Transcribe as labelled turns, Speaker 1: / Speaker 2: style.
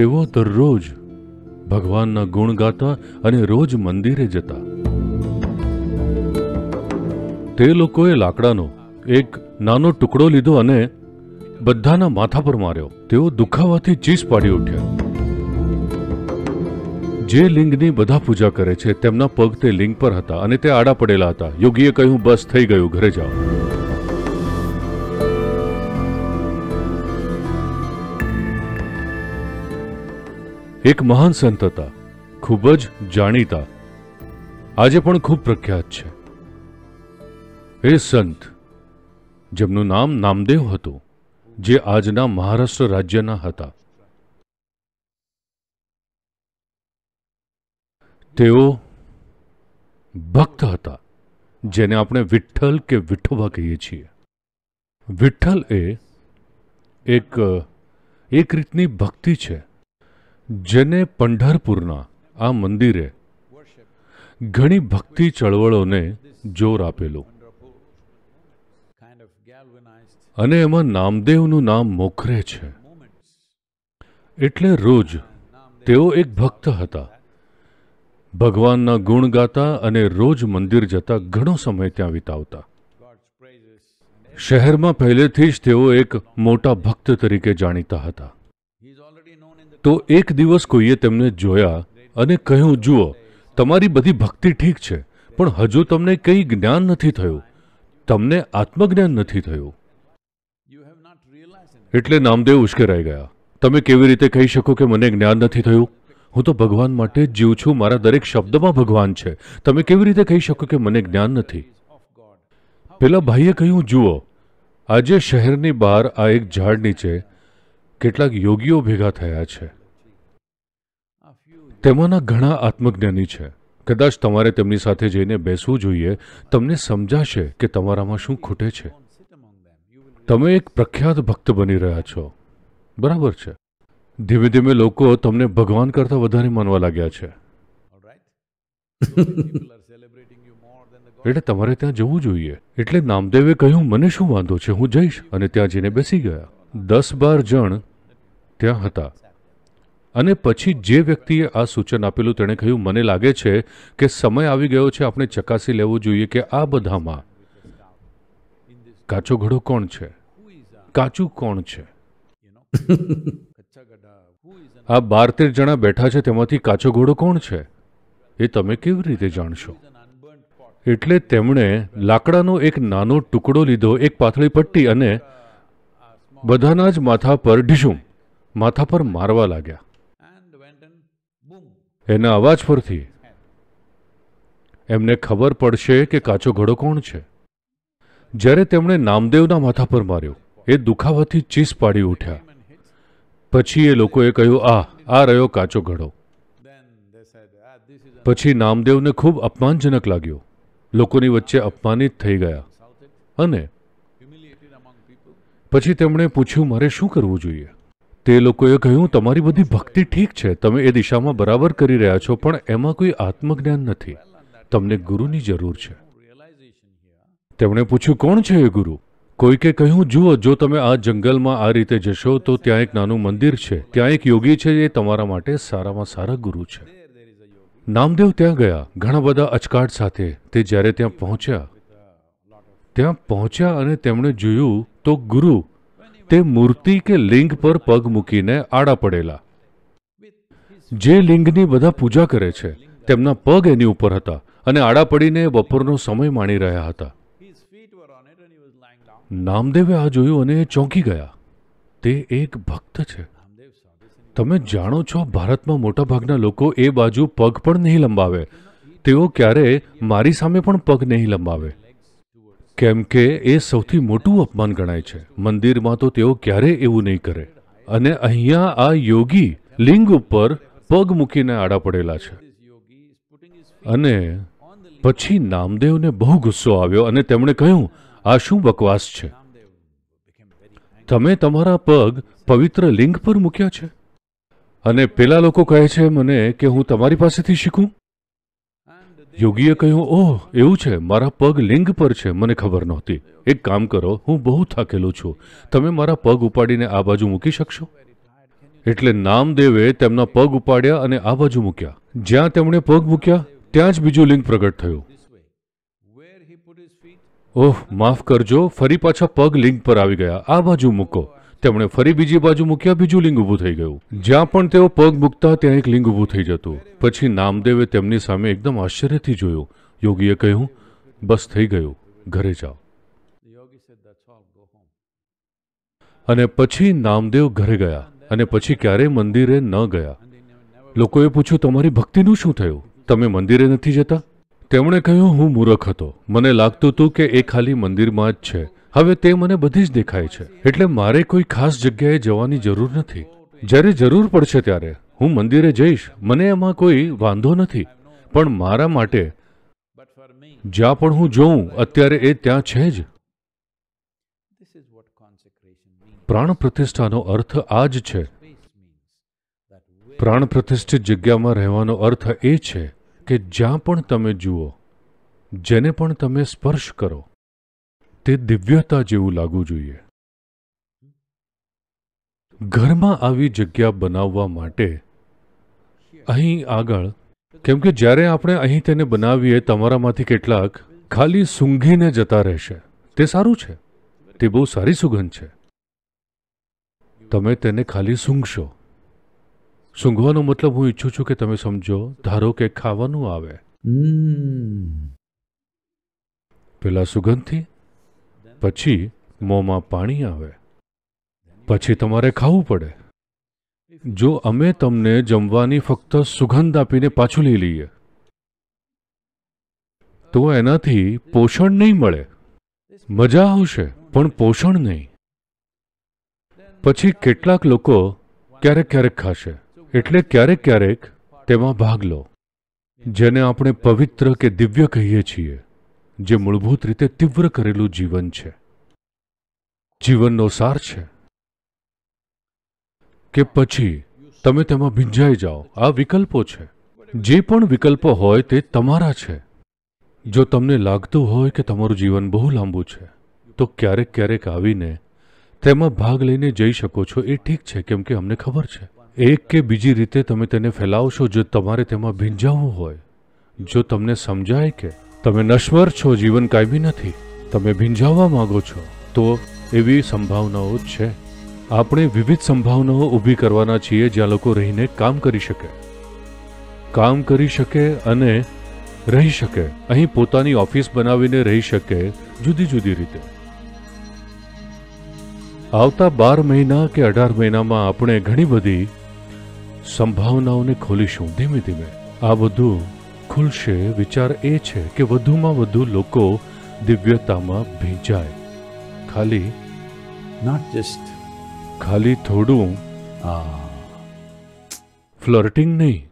Speaker 1: તેઓ દરરોજ ભગવાનના ગુણ ગાતા અને રોજ મંદિરે જતા તે લોકોએ લાકડાનો એક નાનો ટુકડો લીધો અને બધાના માથા પર માર્યો તેઓ દુખાવાથી ચીસ પાડી ઉઠ્યા જે લિંગની બધા પૂજા કરે છે તેમના પગ તે લિંગ પર હતા અને તે આડા પડેલા હતા યોગીએ કહ્યું બસ થઈ ગયું ઘરે જાઓ એક મહાન સંત હતા ખૂબ જ જાણીતા આજે પણ ખૂબ પ્રખ્યાત છે એ સંત જેમનું નામ નામદેવ હતું જે આજના મહારાષ્ટ્ર રાજ્યના હતા તેઓ ભક્ત હતા જેને આપણે વિઠ્ઠલ કે વિઠોબા કહીએ છીએ વિઠ્ઠલ એ એક એક રીતની ભક્તિ છે જેને પંઢરપુરના આ મંદિરે ઘણી ભક્તિ ચળવળોને જોર આપેલું અને એમાં નામદેવનું નામ મોખરે છે એટલે રોજ તેઓ એક ભક્ત હતા ભગવાનના ગુણ ગાતા અને રોજ મંદિર જતા ઘણો સમય ત્યાં વિતાવતા શહેરમાં પહેલેથી જ તેઓ એક મોટા ભક્ત તરીકે જાણીતા હતા તો એક દિવસ કોઈએ તમને જોયા અને કહ્યું જુઓ તમારી બધી ભક્તિ ઠીક છે પણ હજુ તમને કોઈ જ્ઞાન નથી થયું તમને આત્મજ્ઞાન નથી થયું એટલે નામદેવ ઉશ્કેરાઈ ગયા તમે કેવી રીતે કહી શકો કે મને જ્ઞાન નથી થયું હું તો ભગવાન માટે જીવું છું મારા દરેક શબ્દમાં ભગવાન છે તમે કેવી રીતે કહી શકો કે મને જ્ઞાન નથી પેલો ભાઈએ કહ્યું જુઓ આજે શહેરની બહાર આ એક ઝાડ નીચે કેટલાક યોગીઓ ભેગા થયા છે તેમાંના ઘણા આત્મજ્ઞાની છે કદાચ તમારે તેમની સાથે જઈને બેસવું જોઈએ તમને સમજાશે કે તમારામાં શું ખૂટે છે તમે એક પ્રખ્યાત ભક્ત બની રહ્યા છો બરાબર છે ધીમે ધીમે લોકો તમને ભગવાન કરતાં વધારે માનવા લાગ્યા છે એટલે તમારે ત્યાં જવું જોઈએ એટલે નામદેવે કહ્યું મને શું વાંધો છે હું જઈશ અને ત્યાં જઈને બેસી ગયા દસ બાર જણ ત્યાં હતા અને પછી જે વ્યક્તિએ આ સૂચન આપેલું તેણે કહ્યું મને લાગે છે કે સમય આવી ગયો છે આપણે ચકાસી લેવું જોઈએ કે આ બધામાં કાચો ઘડો કોણ છે કાચું કોણ છે આ બાર તેર જણા બેઠા છે તેમાંથી કાચો ઘોડો કોણ છે એ તમે કેવી રીતે જાણશો એટલે તેમણે લાકડાનો એક નાનો ટુકડો લીધો એક પાથળી પટ્ટી અને બધાના જ માથા પર ઢીશું માથા પર મારવા લાગ્યા એના અવાજ પરથી એમને ખબર પડશે કે કાચો ઘડો કોણ છે જ્યારે તેમણે નામદેવના માથા પર માર્યો એ દુખાવાથી ચીસ પાડી ઉઠ્યા પછી એ લોકોએ કહ્યું આ આ રહ્યો કાચો ઘડો પછી નામદેવને ખૂબ અપમાનજનક લાગ્યો લોકોની વચ્ચે અપમાનિત થઈ ગયા અને પછી તેમણે પૂછ્યું મારે શું કરવું જોઈએ તે લોકોએ કહ્યું તમારી બધી ભક્તિ ઠીક છે તમે એ દિશામાં બરાબર કરી રહ્યા છો પણ એમાં કોઈ આત્મજ્ઞાન નથી તમને ગુરુની જરૂર છે તેમણે પૂછ્યું કોણ છે એ ગુરુ કોઈકે કહ્યું જુઓ જો તમે આ જંગલમાં આ રીતે જશો તો ત્યાં એક નાનું મંદિર છે ત્યાં એક યોગી છે એ તમારા માટે સારામાં સારા ગુરુ છે નામદેવ ત્યાં ગયા ઘણા બધા અચકાટ સાથે તે જ્યારે ત્યાં પહોંચ્યા ત્યાં પહોંચ્યા અને તેમણે જોયું તો ગુરુ તે મૂર્તિ કે લિંગ પર પગ મૂકીને આડા પડેલા જે લિંગની બધા પૂજા કરે છે તેમના પગ એની ઉપર હતા અને આડા પડીને બપોરનો સમય માણી રહ્યા હતા નામદેવે આ જોયું અને એ ચોંકી ગયા તે એક ભક્ત છે તમે જાણો છો ભારતમાં મોટાભાગના લોકો એ બાજુ પગ પણ નહીં લંબાવે તેઓ ક્યારે મારી સામે પણ પગ નહીં લંબાવે કેમ કે એ સૌથી મોટું અપમાન ગણાય છે મંદિરમાં તો તેઓ ક્યારેય એવું નહીં કરે અને અહીંયા આ યોગી લિંગ ઉપર પગ મૂકીને આડા પડેલા છે અને પછી નામદેવને બહુ ગુસ્સો આવ્યો અને તેમણે કહ્યું આ શું બકવાસ છે તમે તમારા પગ પવિત્ર લિંગ પર મૂક્યા છે અને પેલા લોકો કહે છે મને કે હું તમારી પાસેથી શીખું યોગીએ કહ્યું ઓહ એવું છે મારા પગ લિંગ પર છે મને ખબર નહોતી એક કામ કરો હું બહુ થાકેલો છું તમે મારા પગ ઉપાડીને આ બાજુ મૂકી શકશો એટલે નામદેવે તેમના પગ ઉપાડ્યા અને આ બાજુ મૂક્યા જ્યાં તેમણે પગ મૂક્યા ત્યાં જ બીજું લિંગ પ્રગટ થયું ઓહ માફ કરજો ફરી પાછા પગ લિંગ પર આવી ગયા આ બાજુ મૂકો તેમણે ફરી બીજી બાજુ મૂક્યા બીજું લિંગ ઊભું થઈ ગયું જ્યાં પણ તેઓ પગ મૂકતા ત્યાં એક લિંગ ઊભું થઈ જતું પછી નામદેવે તેમની સામે એકદમ આશ્ચર્યથી જોયું યોગીએ કહ્યું બસ થઈ ગયું ઘરે જાઓ અને પછી નામદેવ ઘરે ગયા અને પછી ક્યારેય મંદિરે ન ગયા લોકોએ પૂછ્યું તમારી ભક્તિનું શું થયું તમે મંદિરે નથી જતા તેમણે કહ્યું હું મૂરખ હતો મને લાગતું હતું કે એ ખાલી મંદિરમાં જ છે હવે તે મને બધી જ દેખાય છે એટલે મારે કોઈ ખાસ જગ્યાએ જવાની જરૂર નથી જ્યારે જરૂર પડશે ત્યારે હું મંદિરે જઈશ મને એમાં કોઈ વાંધો નથી પણ મારા માટે જ્યાં પણ હું જોઉં અત્યારે એ ત્યાં છે જ પ્રાણ પ્રતિષ્ઠાનો અર્થ આ જ છે પ્રાણ પ્રતિષ્ઠિત જગ્યામાં રહેવાનો અર્થ એ છે કે જ્યાં પણ તમે જુઓ જેને પણ તમે સ્પર્શ કરો તે દિવ્યતા જેવું લાગવું જોઈએ ઘરમાં આવી જગ્યા બનાવવા માટે અહીં આગળ કેમ કે જ્યારે આપણે અહીં તેને બનાવીએ તમારામાંથી કેટલાક ખાલી સૂંઘીને જતા રહેશે તે સારું છે તે બહુ સારી સુગંધ છે તમે તેને ખાલી સૂંઘશો સૂંઘવાનો મતલબ હું ઈચ્છું છું કે તમે સમજો ધારો કે ખાવાનું આવે પેલા સુગંધથી પછી મોંમાં પાણી આવે પછી તમારે ખાવું પડે જો અમે તમને જમવાની ફક્ત સુગંધ આપીને પાછું લઈ લઈએ તો એનાથી પોષણ નહીં મળે મજા આવશે પણ પોષણ નહીં પછી કેટલાક લોકો ક્યારેક ક્યારેક ખાશે એટલે ક્યારેક ક્યારેક તેમાં ભાગ લો જેને આપણે પવિત્ર કે દિવ્ય કહીએ છીએ જે મૂળભૂત રીતે તીવ્ર કરેલું જીવન છે જીવનનો સાર છે કે પછી તમે તેમાં ભીંજાઈ જાઓ આ વિકલ્પો છે જે પણ વિકલ્પો હોય તે તમારા છે જો તમને લાગતું હોય કે તમારું જીવન બહુ લાંબુ છે તો ક્યારેક ક્યારેક આવીને તેમાં ભાગ લઈને જઈ શકો છો એ ઠીક છે કેમ કે અમને ખબર છે એક કે બીજી રીતે તમે તેને ફેલાવશો જો તમારે તેમાં ભીંજાવવું હોય જો તમને સમજાય કે તમે નશ્વર છો જીવન કાંઈ બી નથી તમે ભીંજાવવા માગો છો તો એવી સંભાવનાઓ જ છે આપણે વિવિધ સંભાવનાઓ ઊભી કરવાના છીએ જ્યાં લોકો રહીને કામ કરી શકે કામ કરી શકે અને રહી શકે અહીં પોતાની ઓફિસ બનાવીને રહી શકે જુદી જુદી રીતે આવતા બાર મહિના કે અઢાર મહિનામાં આપણે ઘણી બધી સંભાવનાઓને ખોલીશું ધીમે ધીમે આ બધું ખુલશે વિચાર એ છે કે વધુમાં વધુ લોકો દિવ્યતામાં ભીંજાય ખાલી નોટ જસ્ટ ખાલી થોડું ફ્લર્ટિંગ નહીં